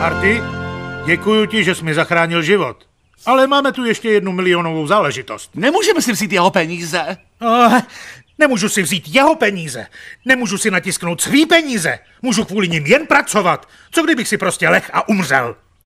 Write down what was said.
Arty, děkuji ti, že jsi mi zachránil život. Ale máme tu ještě jednu milionovou záležitost. Nemůžeme si vzít jeho peníze. Oh, nemůžu si vzít jeho peníze. Nemůžu si natisknout svý peníze. Můžu kvůli nim jen pracovat. Co kdybych si prostě lech a umřel?